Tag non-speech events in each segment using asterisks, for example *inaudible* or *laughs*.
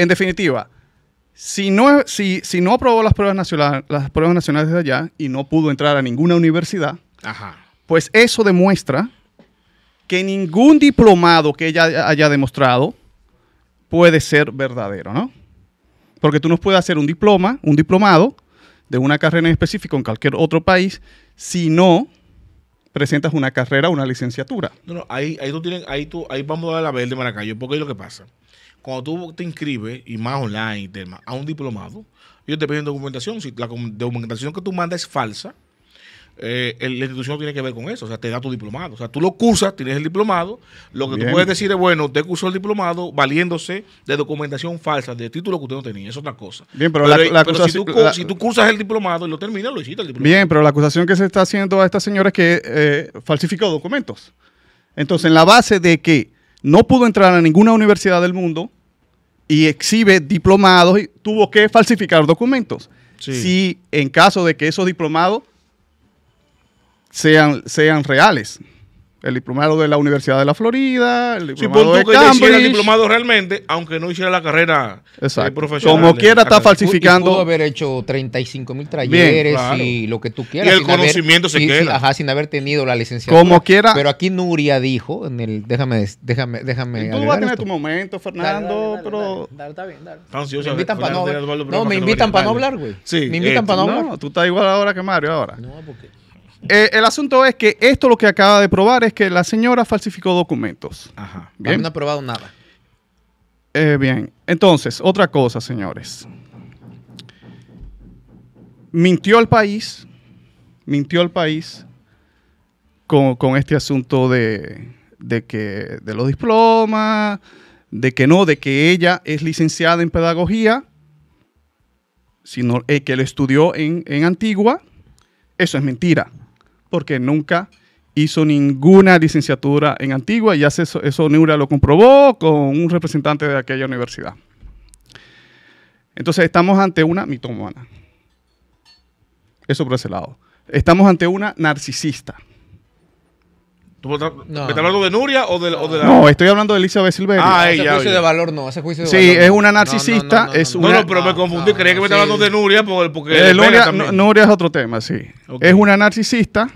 En definitiva, si no, si, no aprobó las pruebas, las pruebas nacionales de allá y no pudo entrar a ninguna universidad, pues eso demuestra que ningún diplomado que ella haya demostrado puede ser verdadero, ¿no? Porque tú no puedes hacer un diploma, un diplomado de una carrera en específico en cualquier otro país si no presentas una carrera, una licenciatura. No, no, ahí, ahí tú tienes, ahí tú, ahí vamos a dar la de Maracayo, porque es lo que pasa cuando tú te inscribes, y más online, a un diplomado, ellos te piden documentación. Si la documentación que tú mandas es falsa, eh, la institución tiene que ver con eso, o sea, te da tu diplomado. O sea, tú lo cursas, tienes el diplomado. Lo que tú puedes decir es, bueno, usted cursó el diplomado valiéndose de documentación falsa, de título que usted no tenía. Es otra cosa. Bien, pero, la, eh, la si, tú, cursas el diplomado y lo terminas, lo hiciste el diplomado. Bien, pero la acusación que se está haciendo a esta señora es que eh, falsificó documentos. Entonces, en la base de que no pudo entrar a ninguna universidad del mundo y exhibe diplomados y tuvo que falsificar documentos. Si en caso de que esos diplomados sean, sean reales. El diplomado de la Universidad de la Florida, el diplomado de Cambridge. Que el diplomado realmente, aunque no hiciera la carrera eh, Exacto. profesional. Como quiera está falsificando. Pudo haber hecho 35 mil talleres y lo que tú quieras. Y el conocimiento se queda. ajá, sin haber tenido la licenciatura. Como quiera. Pero aquí Nuria dijo, en el, déjame, déjame, déjame. tú vas a tener tu momento, Fernando, dale, dale, pero. Dale, está bien, dale. Me invitan para no, no, me invitan para no hablar, güey. Sí. Me eh, invitan para no hablar. Tú estás igual ahora que Mario ahora. No, porque. Eh, el asunto es que esto lo que acaba de probar es que la señora falsificó documentos. Ajá. ¿Bien? no ha probado nada. Eh, bien, entonces, otra cosa, señores. Mintió al país, mintió al país con, este asunto de, que, de los diplomas, de que no, de que ella es licenciada en pedagogía, sino eh, que lo estudió en Antigua. Eso es mentira porque nunca hizo ninguna licenciatura en Antigua y eso Neura lo comprobó con un representante de aquella universidad. Entonces estamos ante una mitomona. Eso por ese lado. Estamos ante una narcisista. ¿Me estás hablando de Nuria o de, la... No, estoy hablando de Elizabeth Silverio. Ah, ella. Ese juicio de valor no, ese juicio de valor. Sí, es una narcisista. No, no, pero me confundí, ah, creía que me estaba hablando de Nuria porque... Eh, Nuria, es otro tema, sí. Es una narcisista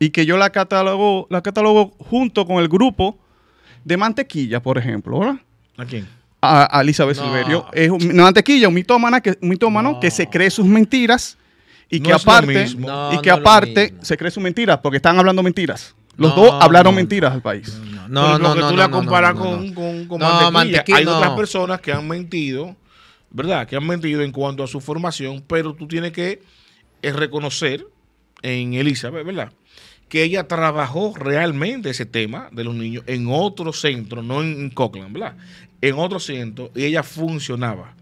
y que yo la catalogo, la catalogo junto con el grupo de Mantequilla, por ejemplo, ¿A quién? A, Elizabeth Silverio. Es una mantequilla, un mitómano que, que se cree sus mentiras y que aparte, y que aparte se cree sus mentiras porque están hablando mentiras. Los dos hablaron mentiras al país. No, no, no. Lo que tú la comparas con, con, mantequilla. Hay otras personas que han mentido, ¿verdad? Que han mentido en cuanto a su formación, pero tú tienes que eh, reconocer en Elizabeth, ¿verdad? Que ella trabajó realmente ese tema de los niños en otro centro, no en Cockland, ¿verdad? En otro centro, y ella funcionaba.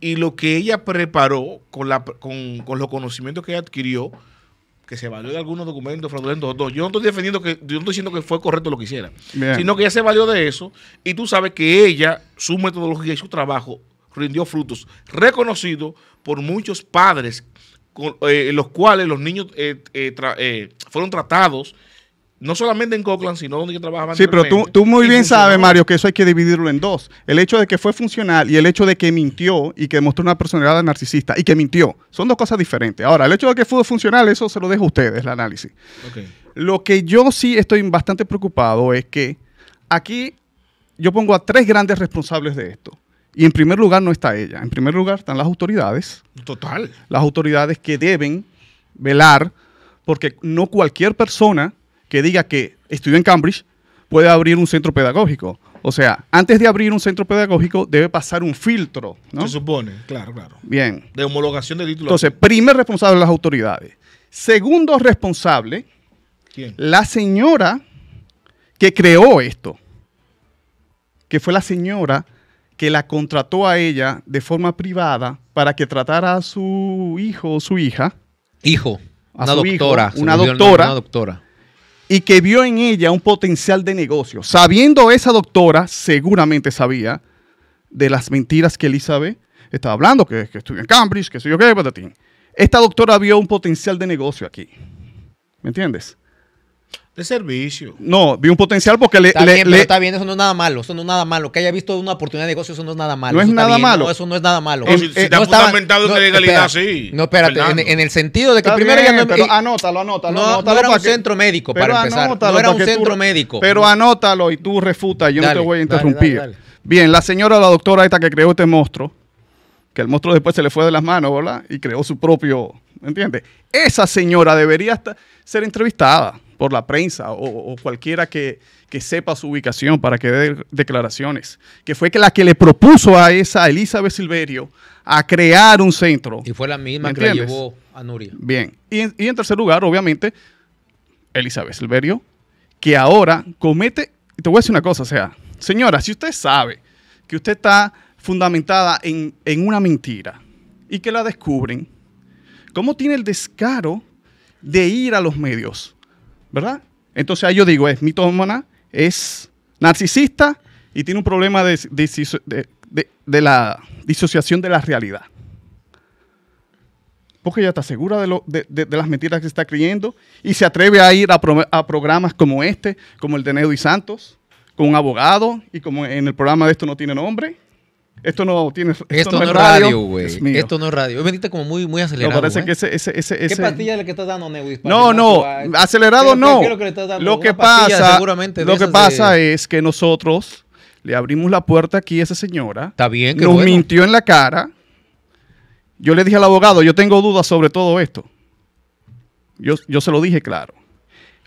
Y lo que ella preparó con, con los conocimientos que ella adquirió, que se valió de algunos documentos fraudulentos. Yo no estoy defendiendo que, yo no estoy diciendo que fue correcto lo que hiciera, sino que ella se valió de eso y tú sabes que ella, su metodología y su trabajo rindió frutos Reconocido por muchos padres, con, eh, los cuales los niños eh, eh, fueron tratados no solamente en Cockland, sino donde yo trabajaba. Sí, pero tú, tú muy bien sabes, Mario, que eso hay que dividirlo en dos. El hecho de que fue funcional y el hecho de que mintió y que demostró una personalidad narcisista y que mintió. Son dos cosas diferentes. Ahora, el hecho de que fue funcional, eso se lo dejo a ustedes, el análisis. Lo que yo sí estoy bastante preocupado es que aquí yo pongo a tres grandes responsables de esto. Y en primer lugar no está ella. En primer lugar están las autoridades. Total. Las autoridades que deben velar porque no cualquier persona que diga que estudió en Cambridge puede abrir un centro pedagógico. O sea, antes de abrir un centro pedagógico debe pasar un filtro, ¿no? Se supone, claro, claro. Bien. De homologación de título. Entonces, primer responsable las autoridades. Segundo responsable, ¿Quién? la señora que creó esto, que fue la señora que la contrató a ella de forma privada para que tratara a su hijo o su hija. Hijo. A una su doctora. una, doctora una doctora y que vio en ella un potencial de negocio. Sabiendo esa doctora, seguramente sabía de las mentiras que Elizabeth estaba hablando, que, que estudió en Cambridge, que sé yo qué, pues, Esta doctora vio un potencial de negocio aquí. ¿Me entiendes? De servicio. No, vi un potencial porque le. Está bien, Pero está bien, eso no es nada malo. Eso no es nada malo. Que haya visto una oportunidad de negocio, eso no es nada malo. No eso es nada malo. eso no es nada malo. si, eh, eh, te fundamentado en legalidad, sí. No, espérate. En, el sentido de que primero ya no. Eh, anótalo, anótalo. No, anótalo era un centro médico, para empezar. no era un centro médico. Pero anótalo y tú refutas. Yo no te voy a interrumpir. bien, la señora, la doctora esta que creó este monstruo, que el monstruo después se le fue de las manos, ¿verdad? Y creó su propio. entiendes? Esa señora debería ser entrevistada por la prensa o, cualquiera que, sepa su ubicación para que dé declaraciones, que fue que la que le propuso a esa Elizabeth Silverio a crear un centro. Y fue la misma que la llevó a Nuria. Bien. Y en, tercer lugar, obviamente, Elizabeth Silverio, que ahora comete, te voy a decir una cosa, o sea, señora, si usted sabe que usted está fundamentada en, en una mentira y que la descubren, ¿cómo tiene el descaro de ir a los medios ¿verdad? Entonces ahí yo digo, es mitómana, es narcisista y tiene un problema de, de, la disociación de la realidad. Porque ella está segura de, las mentiras que está creyendo y se atreve a ir a, a programas como este, como el de Neo y Santos, con un abogado y como en el programa de esto no tiene nombre. Esto no tiene. Esto, no, es radio, güey. Esto no es radio. Veniste como muy, muy acelerado. No, parece ¿eh? que ese, ese, ese, ¿Qué pastilla es estás dando, No, no. Eh. Acelerado no. Lo que, pasa, seguramente lo que pasa es que nosotros le abrimos la puerta aquí a esa señora. Está que Nos mintió en la cara. Yo le dije al abogado, yo tengo dudas sobre todo esto. Yo, yo se lo dije claro.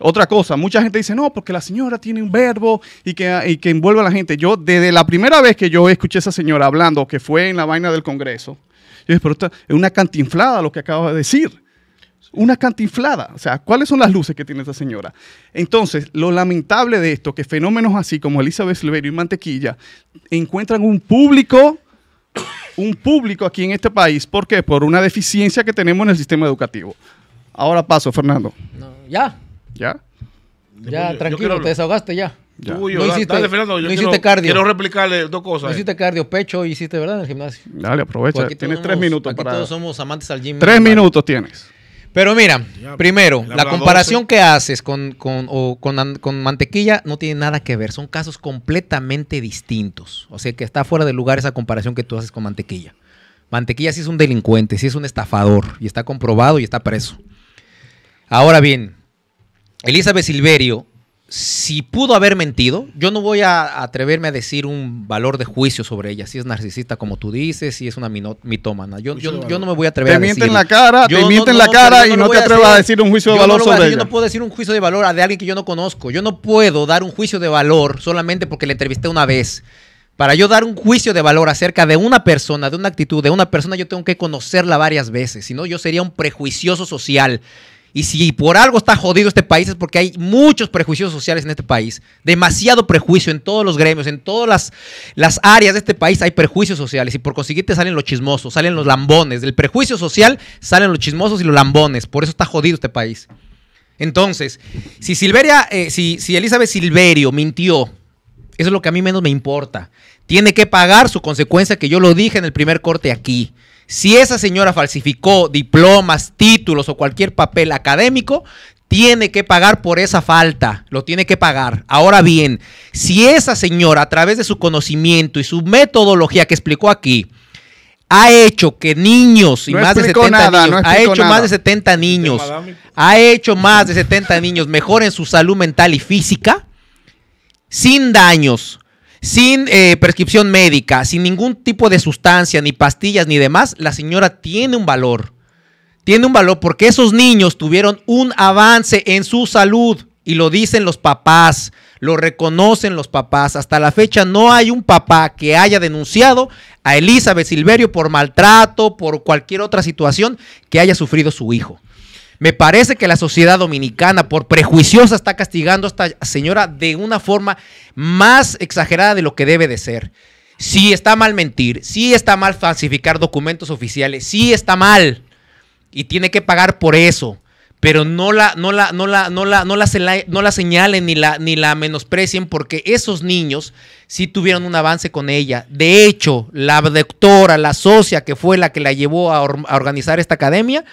Otra cosa, mucha gente dice, no, porque la señora tiene un verbo y que, envuelve a la gente. Yo, desde la primera vez que yo escuché a esa señora hablando, que fue en la vaina del Congreso, yo dije, pero es una cantinflada lo que acaba de decir. Una cantinflada. O sea, ¿cuáles son las luces que tiene esa señora? Entonces, lo lamentable de esto, que fenómenos así como Elizabeth Silverio y Mantequilla encuentran un público un público aquí en este país. ¿Por qué? Por una deficiencia que tenemos en el sistema educativo. Ahora paso, Fernando. No, ya. ¿Ya? Ya, tranquilo, te desahogaste ya. Tú y yo, no hiciste, cardio. Quiero replicarle dos cosas. No hiciste cardio, pecho, hiciste, ¿verdad? En el gimnasio. Dale, aprovecha. tienes tres minutos aquí Todos somos amantes al gym. Tres minutos tienes. Pero mira, primero, la comparación que haces con, con, mantequilla no tiene nada que ver. Son casos completamente distintos. O sea que está fuera de lugar esa comparación que tú haces con mantequilla. Mantequilla sí es un delincuente, sí es un estafador y está comprobado y está preso. Ahora bien, Elizabeth Silverio, si pudo haber mentido, yo no voy a atreverme a decir un valor de juicio sobre ella, si es narcisista como tú dices, si es una mitómana. Yo, yo, no me voy a atrever a decir. Te mienten la cara, te mienten la cara y no te atrevas a decir un juicio de valor sobre ella. Yo no puedo decir un juicio de valor de alguien que yo no conozco. Yo no puedo dar un juicio de valor solamente porque la entrevisté una vez. Para yo dar un juicio de valor acerca de una persona, de una actitud, de una persona, yo tengo que conocerla varias veces. Si no, yo sería un prejuicioso social. Y si por algo está jodido este país es porque hay muchos prejuicios sociales en este país. Demasiado prejuicio en todos los gremios, en todas las, áreas de este país hay prejuicios sociales. Y por consiguiente salen los chismosos, salen los lambones. Del prejuicio social salen los chismosos y los lambones. Por eso está jodido este país. Entonces, si Silveria, eh, si, si Elizabeth Silverio mintió, eso es lo que a mí menos me importa. Tiene que pagar su consecuencia, que yo lo dije en el primer corte aquí. Si esa señora falsificó diplomas, títulos o cualquier papel académico, tiene que pagar por esa falta, lo tiene que pagar. Ahora bien, si esa señora a través de su conocimiento y su metodología que explicó aquí, ha hecho que niños y más de 70 niños, ha hecho más de 70 niños, ha hecho más de 70 niños mejoren su salud mental y física sin daños, sin eh, prescripción médica, sin ningún tipo de sustancia, ni pastillas, ni demás, la señora tiene un valor. Tiene un valor porque esos niños tuvieron un avance en su salud y lo dicen los papás, lo reconocen los papás. Hasta la fecha no hay un papá que haya denunciado a Elizabeth Silverio por maltrato, por cualquier otra situación que haya sufrido su hijo. Me parece que la sociedad dominicana, por prejuiciosa, está castigando a esta señora de una forma más exagerada de lo que debe de ser. Sí está mal mentir, sí está mal falsificar documentos oficiales, sí está mal. Y tiene que pagar por eso. Pero no la, no la, no la, no la, no la, señalen ni la, ni la menosprecien porque esos niños sí tuvieron un avance con ella. De hecho, la doctora, la socia que fue la que la llevó a organizar esta academia,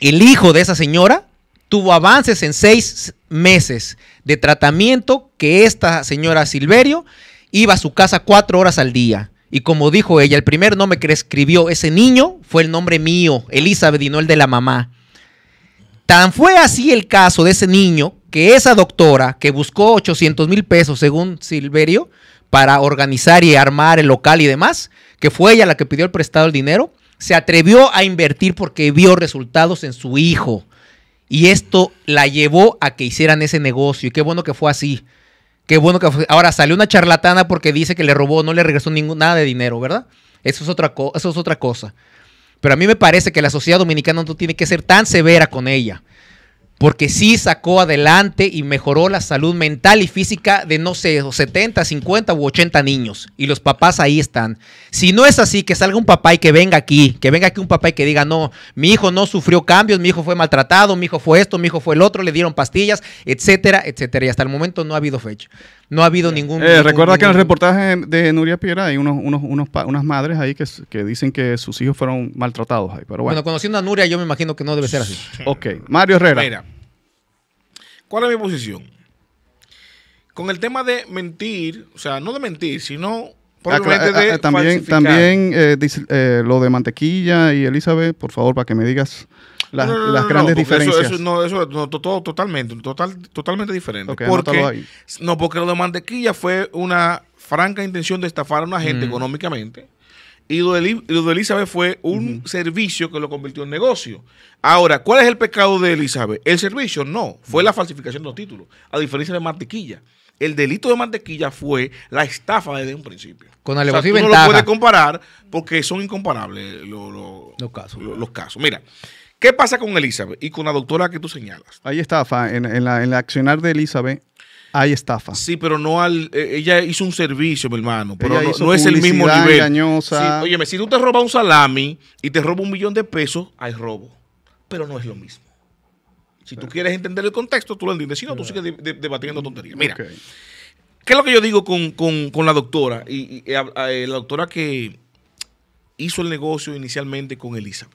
el hijo de esa señora tuvo avances en seis meses de tratamiento que esta señora Silverio iba a su casa cuatro horas al día. Y como dijo ella, el primer nombre que le escribió ese niño fue el nombre mío, Elizabeth, y no el de la mamá. Tan fue así el caso de ese niño que esa doctora que buscó 800 mil pesos, según Silverio, para organizar y armar el local y demás, que fue ella la que pidió el prestado el dinero, se atrevió a invertir porque vio resultados en su hijo. Y esto la llevó a que hicieran ese negocio. Y qué bueno que fue así. Qué bueno que Ahora salió una charlatana porque dice que le robó, no le regresó nada de dinero, ¿verdad? Eso es, otra eso es otra cosa. Pero a mí me parece que la sociedad dominicana no tiene que ser tan severa con ella porque sí sacó adelante y mejoró la salud mental y física de, no sé, 70, 50 u 80 niños. Y los papás ahí están. Si no es así, que salga un papá y que venga aquí, que venga aquí un papá y que diga, no, mi hijo no sufrió cambios, mi hijo fue maltratado, mi hijo fue esto, mi hijo fue el otro, le dieron pastillas, etcétera, etcétera. Y hasta el momento no ha habido fecha. No ha habido eh, eh, ningún... recuerda que en el reportaje de Nuria Piera hay unos, unos, unos unas madres ahí que, dicen que sus hijos fueron maltratados ahí. Pero bueno. conociendo a Nuria yo me imagino que no debe ser así. ok, Mario Herrera. Mira, ¿cuál es mi posición? Con el tema de mentir, o sea, no de mentir, sino ah, ah, de ah, también, también eh, lo de mantequilla y Elizabeth, por favor, para que me digas las, grandes diferencias. Eso, no, eso todo, totalmente, totalmente diferente. porque, no, porque lo de mantequilla fue una franca intención de estafar a una gente mm. económicamente. Y lo de, de, Elizabeth fue un servicio que lo convirtió en negocio. Ahora, ¿cuál es el pecado de Elizabeth? El servicio no, fue mm. la falsificación de los títulos, a diferencia de Mantequilla. El delito de Mantequilla fue la estafa desde un principio. Con o no lo puedes comparar porque son incomparables los casos. Mira, ¿Qué pasa con Elizabeth y con la doctora que tú señalas? Hay estafa. En, la, accionar de Elizabeth hay estafa. Sí, pero no al. Eh, ella hizo un servicio, mi hermano. Pero no, es el mismo nivel. Engañosa. Sí, óyeme, si tú te robas un salami y te robas un millón de pesos, hay robo. Pero no es lo mismo. Si tú quieres entender el contexto, tú lo entiendes. Si no, tú sigues debatiendo tonterías. Mira, ¿qué es lo que yo digo con, la doctora? Y, eh, eh, la doctora que hizo el negocio inicialmente con Elizabeth.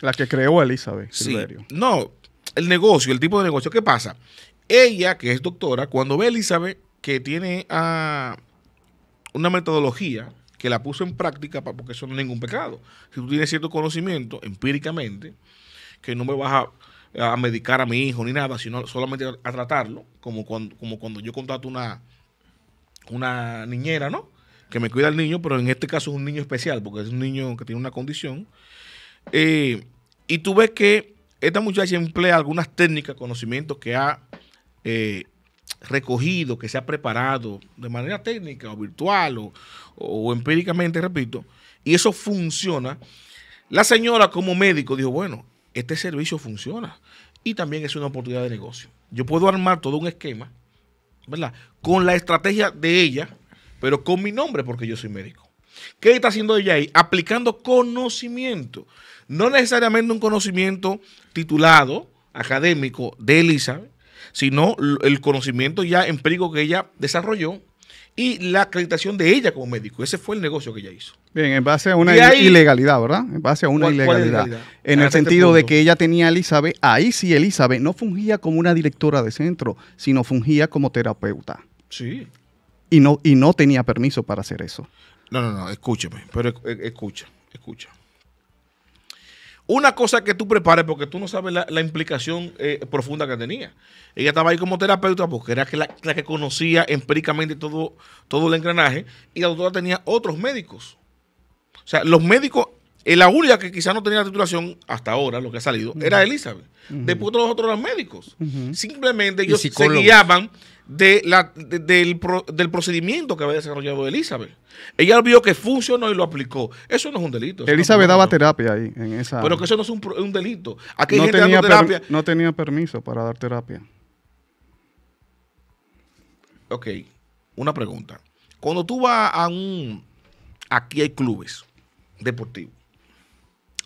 La que creó Elizabeth. Sí. No, el negocio, el tipo de negocio. ¿Qué pasa? Ella, que es doctora, cuando ve a Elizabeth que tiene ah, una metodología que la puso en práctica porque eso no es ningún pecado. Si tú tienes cierto conocimiento empíricamente, que no me vas a, medicar a mi hijo ni nada, sino solamente a, tratarlo, como cuando, como cuando yo contrato una, una niñera, ¿no? Que me cuida al niño, pero en este caso es un niño especial, porque es un niño que tiene una condición eh, y tú ves que esta muchacha emplea algunas técnicas, conocimientos que ha eh, recogido, que se ha preparado de manera técnica o virtual o, o, empíricamente, repito, y eso funciona. La señora como médico dijo, bueno, este servicio funciona y también es una oportunidad de negocio. Yo puedo armar todo un esquema, ¿verdad? Con la estrategia de ella, pero con mi nombre porque yo soy médico. ¿Qué está haciendo ella ahí? Aplicando conocimiento. No necesariamente un conocimiento titulado, académico, de Elizabeth, sino el conocimiento ya en empírico que ella desarrolló y la acreditación de ella como médico. Ese fue el negocio que ella hizo. Bien, en base a una ilegalidad, ¿verdad? En base a una ilegalidad. en el este sentido de que ella tenía a Elizabeth, ahí sí Elizabeth no fungía como una directora de centro, sino fungía como terapeuta. Sí. Y no, y no tenía permiso para hacer eso. No, no, no, escúchame, pero escucha, escucha. Una cosa que tú prepares, porque tú no sabes la, implicación eh, profunda que tenía. Ella estaba ahí como terapeuta porque era la, que conocía empíricamente todo, todo el engranaje y la doctora tenía otros médicos. O sea, los médicos eh, la única que quizás no tenía la titulación hasta ahora, lo que ha salido, era Elizabeth. Después todos los otros eran médicos. Simplemente ellos se guiaban del, procedimiento que había desarrollado Elizabeth. Ella vio que funcionó y lo aplicó. Eso no es un delito. Elizabeth daba terapia ahí, en esa... Pero que eso no es un, delito. Aquí hay gente tenía terapia. No tenía permiso para dar terapia. Ok, una pregunta. Cuando tú vas a un... Aquí hay clubes deportivos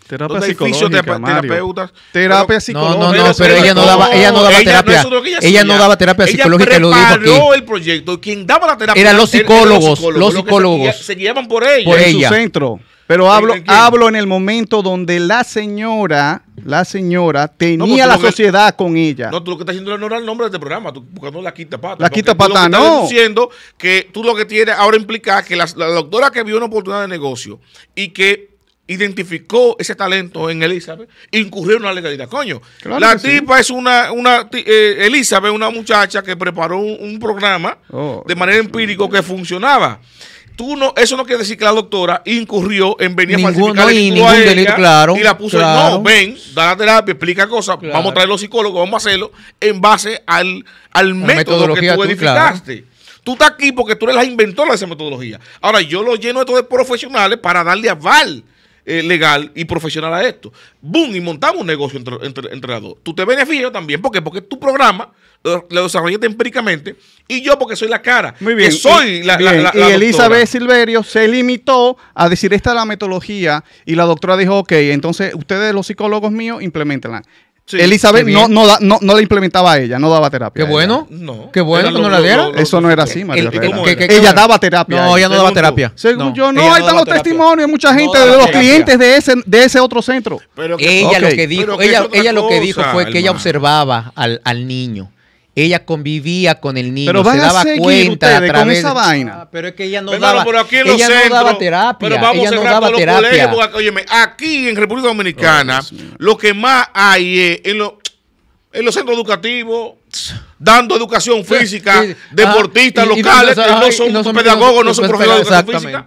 Terapia psicológica, Terapia psicológica. No, no, no, pero ella no daba, ella no daba terapia. ella, no daba terapia psicológica, lo dijo aquí. el proyecto. Quien daba la terapia eran los psicólogos. los psicólogos. Se, llevan por ella. Por en su centro. Pero hablo, ¿En hablo en el momento donde la señora, la señora tenía la sociedad con ella. No, tú lo que estás haciendo es era el nombre de este programa, tú buscando la quita pata. La quita pata, no. Estás diciendo que tú lo que tienes ahora implica que la, la doctora que vio una oportunidad de negocio y que identificó ese talento en Elizabeth, incurrió en una legalidad. Coño, la tipa es una, una eh, Elizabeth, una muchacha que preparó un, programa oh, de manera empírica que funcionaba. Tú no, eso no quiere decir que la doctora incurrió en venir a falsificar y la puso en, no, ven, da la terapia, explica cosas, vamos a traer los psicólogos, vamos a hacerlo en base al, al método que tú edificaste. Tú, estás aquí porque tú eres la inventora de esa metodología. Ahora, yo lo lleno esto de profesionales para darle aval eh, legal y profesional a esto. Boom, y montamos un negocio entre, entre, dos. Tú te beneficias también, ¿por qué? Porque tu programa lo, desarrollé desarrollaste empíricamente y yo porque soy la cara. Muy bien. Que soy la, y Elizabeth Silverio se limitó a decir esta es la metodología y la doctora dijo, ok, entonces ustedes los psicólogos míos implementenla. Elizabeth no, no, la implementaba ella, no daba terapia. Qué bueno, Qué bueno que no la diera. Eso no era así, María ella daba terapia. No, ella no daba terapia. yo, no, ahí están los testimonios de mucha gente, de los clientes de ese, de ese otro centro. Pero ella lo que dijo, ella, lo que dijo fue que ella observaba al, al niño ella convivía con el niño, pero se daba cuenta a través esa vaina. Ah, pero es que ella no daba, pero ella no daba terapia, pero vamos a no daba los terapia. aquí en República Dominicana lo que más hay es en, los centros educativos dando educación *laughs* física, ah, deportistas locales, no son, no son pedagogos, no son profesores de educación física.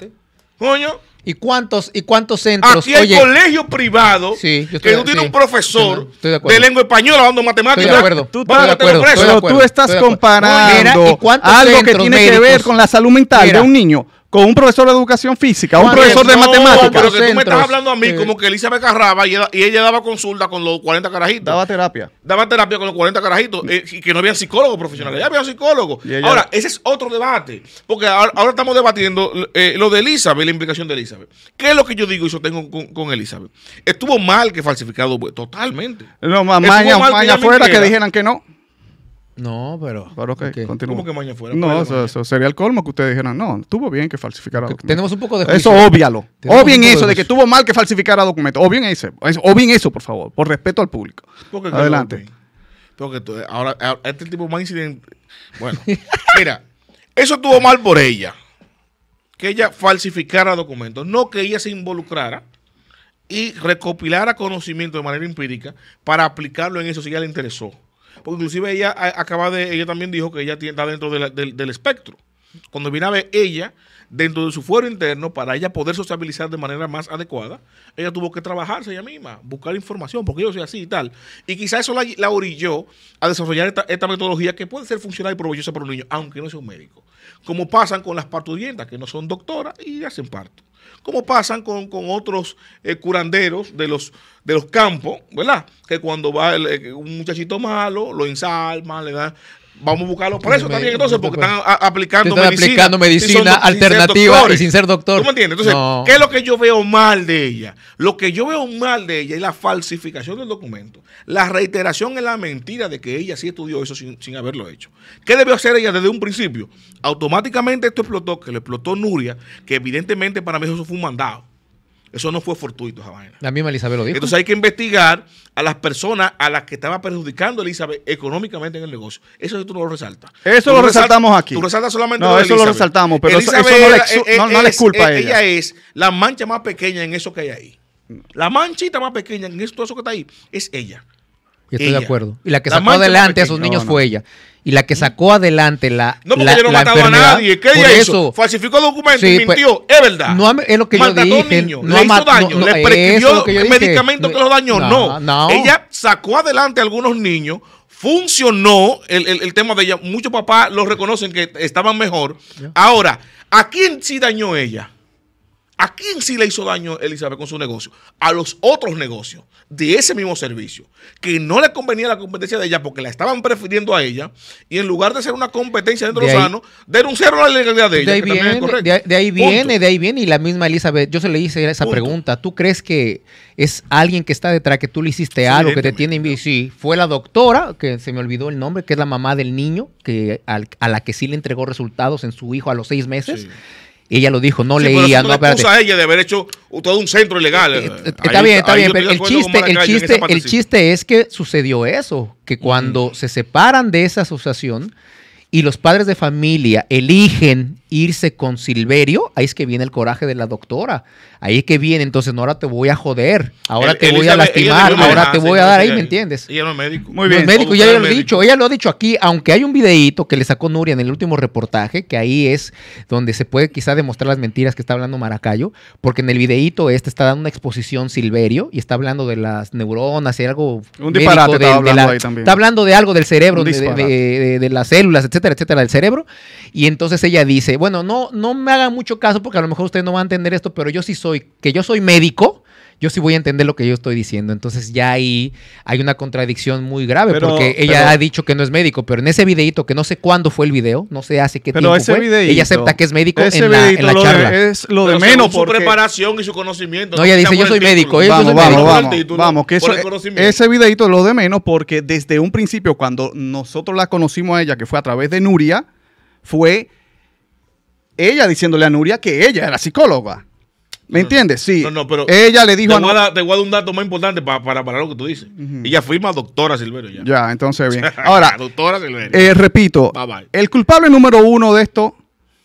Coño. ¿Y cuántos, y cuántos centros? Aquí hay colegio privado que no tiene un profesor de, lengua española hablando matemáticas. de acuerdo. pero tú estás comparando algo que tiene que ver con la salud mental de un niño un profesor de educación física, un profesor de matemáticas. Pero que tú me estás hablando a mí como que Elizabeth Carraba y ella, daba consulta con los 40 carajitos. Daba terapia. Daba terapia con los 40 carajitos eh, y que no había psicólogos profesionales. Ya había psicólogos. Ahora, ese es otro debate. Porque ahora, estamos debatiendo eh, lo de Elizabeth, la implicación de Elizabeth. ¿Qué es lo que yo digo y yo tengo con, Elizabeth? Estuvo mal que falsificado, pues, totalmente. No, más allá afuera que dijeran que no. No, pero. que okay. No, pues, eso, sería el colmo que ustedes dijeran, no, estuvo bien que falsificara documentos. Tenemos un poco de. Eso O bien eso de, que tuvo mal que falsificara documentos. Obvien eso, eso, por favor, por respeto al público. Adelante. Porque ahora, este tipo más incidente. Bueno, *laughs* mira, eso tuvo mal por ella. Que ella falsificara documentos, no que ella se involucrara y recopilara conocimiento de manera empírica para aplicarlo en eso si ella le interesó porque inclusive ella acaba de, ella también dijo que ella está dentro del, del espectro cuando viene a ver ella, dentro de su fuero interno, para ella poder sociabilizar de manera más adecuada, ella tuvo que trabajarse ella misma, buscar información, porque yo soy así y tal. Y quizás eso la, orilló a desarrollar esta, metodología que puede ser funcional y provechosa para un niño, aunque no sea un médico. Como pasan con las partudientas, que no son doctoras y hacen parto. Como pasan con, otros eh, curanderos de los, de los campos, ¿verdad? Que cuando va eh, un muchachito malo, lo ensalma le da Vamos a buscar los presos también entonces, porque están ah, ah, aplicando medicina. alternativa y sin ser doctor. ¿Tú me Entonces, ¿qué es lo que yo veo mal de ella? Lo que yo veo mal de ella es la falsificación del documento, la reiteración en la mentira de que ella sí estudió eso sin, sin haberlo hecho. ¿Qué debió hacer ella desde un principio? Automáticamente esto explotó, que le explotó Nuria, que evidentemente para mí eso fue un mandado. Eso no fue fortuito esa La misma Elizabeth lo dijo. Entonces hay que investigar a las personas a las que estaba perjudicando Elizabeth económicamente en el negocio. Eso tú no lo resaltas. Eso lo resaltamos aquí. Tú resaltas solamente No, eso lo resaltamos, pero eso, no, le eh, no, eh, eh, culpa a ella. Ella es la mancha más pequeña en eso que hay ahí. La manchita más pequeña en todo eso que está ahí es ella estoy de acuerdo. Y la que sacó adelante a esos niños fue ella. Y la que sacó adelante la. No, porque ella no mataba a nadie. ¿Qué ella hizo? falsificó documentos y pues, mintió. es verdad. No es lo que Niños, no le hizo daño. le prescribió el medicamento que los dañó. No, Ella sacó adelante a algunos niños. Funcionó el, el tema de ella. Muchos papás lo reconocen que estaban mejor. Ahora, ¿a quién sí dañó ella? ¿A quién sí le hizo daño Elizabeth con su negocio? A los otros negocios de ese mismo servicio, que no le convenía la competencia de ella porque la estaban prefiriendo a ella, y en lugar de ser una competencia dentro de, los sanos, denunciaron la legalidad de ella. De ahí, viene, de, ahí viene, de, ahí viene, y la misma Elizabeth, yo se le hice esa pregunta, ¿tú crees que es alguien que está detrás, que tú le hiciste algo, que te tiene... Y sí, fue la doctora, que se me olvidó el nombre, que es la mamá del niño, que a la que sí le entregó resultados en su hijo a los seis meses. Ella lo dijo, no leía, no no acusa a ella de haber hecho todo un centro ilegal. Eh, eh, eh, está bien, está bien, el chiste, el chiste, el chiste es que sucedió eso, que cuando se separan de esa asociación y los padres de familia eligen irse con Silverio, ahí es que viene el coraje de la doctora. Ahí es que viene, entonces, no, ahora te voy a joder, ahora te voy a lastimar, ahora te voy a dar ahí, ¿me entiendes? Y era médico. Muy bien. El médico, ya lo he dicho, ella lo ha dicho aquí, aunque hay un videíto que le sacó Nuria en el último reportaje, que ahí es donde se puede quizá demostrar las mentiras que está hablando Maracayo, porque en el videíto este está dando una exposición Silverio y está hablando de las neuronas y algo. Está hablando de algo del cerebro, de las células, etcétera, etcétera, del cerebro. Y entonces ella dice, bueno, no, no me hagan mucho caso porque a lo mejor usted no va a entender esto, pero yo sí soy, que yo soy médico, yo sí voy a entender lo que yo estoy diciendo. Entonces ya ahí hay una contradicción muy grave porque ella ha dicho que no es médico, pero en ese videito que no sé cuándo fue el video, no sé hace qué pero tiempo ese fue, ella acepta que es médico en, la, charla. es lo de menos por su preparación y su conocimiento. No, ella dice yo soy médico. Vamos, vamos, vamos, que e-, ese videito es lo de menos porque desde un principio cuando nosotros la conocimos a ella, que fue a través de Nuria, fue ella diciéndole a Nuria que ella era psicóloga. ¿Me entiendes? Sí. No, no, pero ella le dijo. a, te voy a dar un dato más importante para, para, lo que tú dices. y ya Ella firma doctora Silverio ya. Ya, entonces bien. *laughs* Ahora, doctora Silverio. Eh, repito, el culpable número uno de esto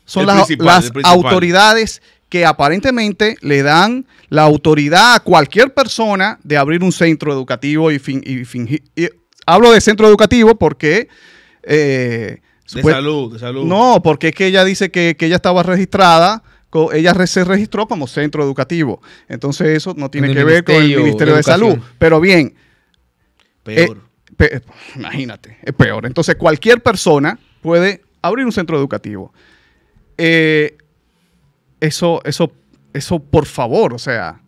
son las, las autoridades que aparentemente le dan la autoridad a cualquier persona de abrir un centro educativo y, fin, y fingir. Eh, hablo de centro educativo porque. Eh, de salud, de salud. No, porque es que ella dice que, ella estaba registrada ella se registró como centro educativo. Entonces eso no tiene que ver con el Ministerio de, Salud. Pero bien. Eh, peor. Eh, imagínate, es peor. Entonces cualquier persona puede abrir un centro educativo. Eh, eso, eso, eso, por favor, o sea.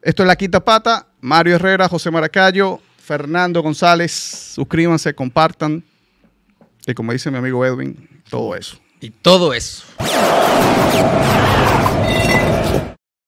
Esto es La Quinta Pata, Mario Herrera, José Maracayo, Fernando González. Suscríbanse, compartan. Y como dice mi amigo Edwin, todo eso. Y todo eso.